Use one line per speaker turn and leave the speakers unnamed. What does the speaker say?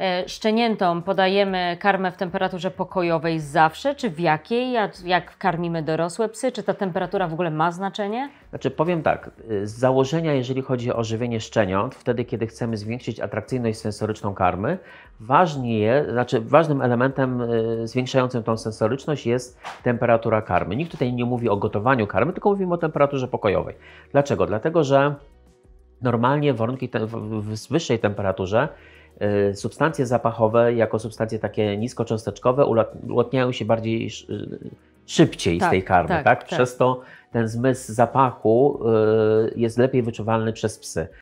E, Szczeniętom podajemy karmę w temperaturze pokojowej zawsze, czy w jakiej? Jak karmimy dorosłe psy? Czy ta temperatura w ogóle ma znaczenie?
Znaczy powiem tak, y, z założenia jeżeli chodzi o żywienie szczeniąt, wtedy kiedy chcemy zwiększyć atrakcyjność sensoryczną karmy, ważnie je, znaczy ważnym elementem y, zwiększającym tą sensoryczność jest temperatura karmy. Nikt tutaj nie mówi o gotowaniu karmy, tylko mówimy o temperaturze pokojowej. Dlaczego? Dlatego, że normalnie warunki te, w, w wyższej temperaturze E, substancje zapachowe jako substancje takie niskocząsteczkowe ulotniają się bardziej e, szybciej tak, z tej karmy, tak, tak, tak? Przez to ten zmysł zapachu e, jest
lepiej wyczuwalny przez psy.